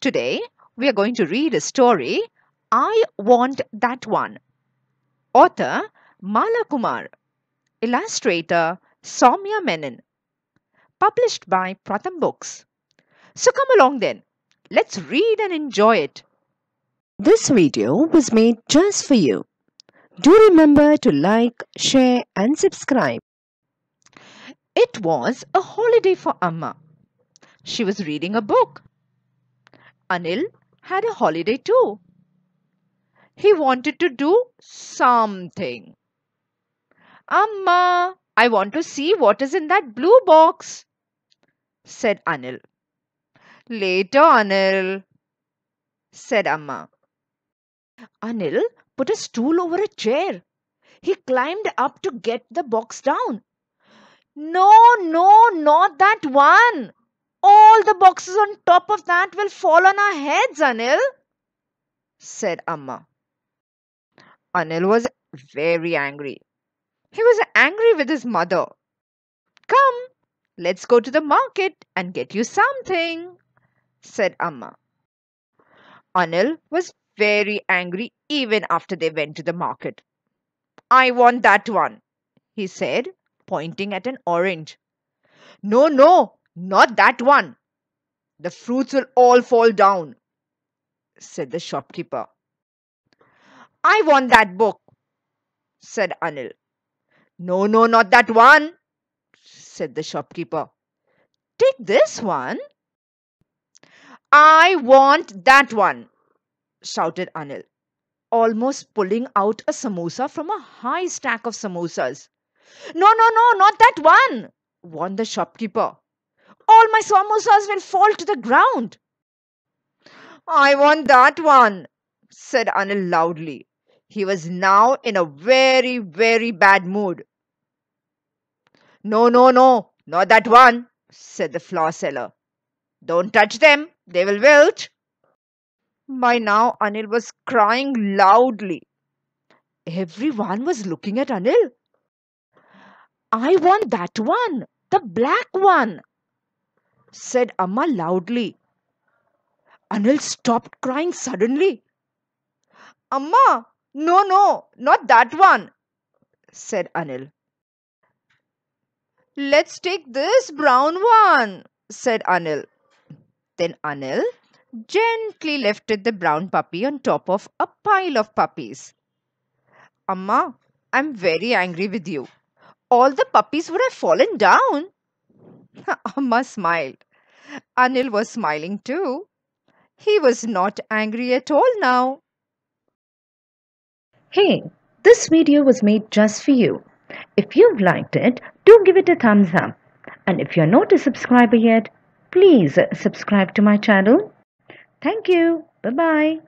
Today, we are going to read a story, I Want That One. Author Mala Kumar. Illustrator Soumya Menon. Published by Pratham Books. So come along then. Let's read and enjoy it. This video was made just for you. Do remember to like, share and subscribe. It was a holiday for Amma. She was reading a book Anil had a holiday too. He wanted to do something. Amma, I want to see what is in that blue box, said Anil. Later, Anil, said Amma. Anil put a stool over a chair. He climbed up to get the box down. No, no, not that one, all the boxes on top of that will fall on our heads, Anil, said Amma. Anil was very angry. He was angry with his mother. Come, let's go to the market and get you something, said Amma. Anil was very angry even after they went to the market. I want that one, he said, pointing at an orange. No, no, not that one. The fruits will all fall down, said the shopkeeper. I want that book, said Anil. No, no, not that one, said the shopkeeper. Take this one. I want that one, shouted Anil, almost pulling out a samosa from a high stack of samosas. No, no, no, not that one, warned the shopkeeper all my samosas will fall to the ground. I want that one, said Anil loudly. He was now in a very, very bad mood. No, no, no, not that one, said the flower seller. Don't touch them, they will wilt. By now, Anil was crying loudly. Everyone was looking at Anil. I want that one, the black one, said Amma loudly. Anil stopped crying suddenly. Amma, no, no, not that one, said Anil. Let's take this brown one, said Anil. Then Anil gently lifted the brown puppy on top of a pile of puppies. Amma, I'm very angry with you. All the puppies would have fallen down Amma smiled. Anil was smiling too. He was not angry at all now. Hey, this video was made just for you. If you've liked it, do give it a thumbs up. And if you're not a subscriber yet, please subscribe to my channel. Thank you. Bye-bye.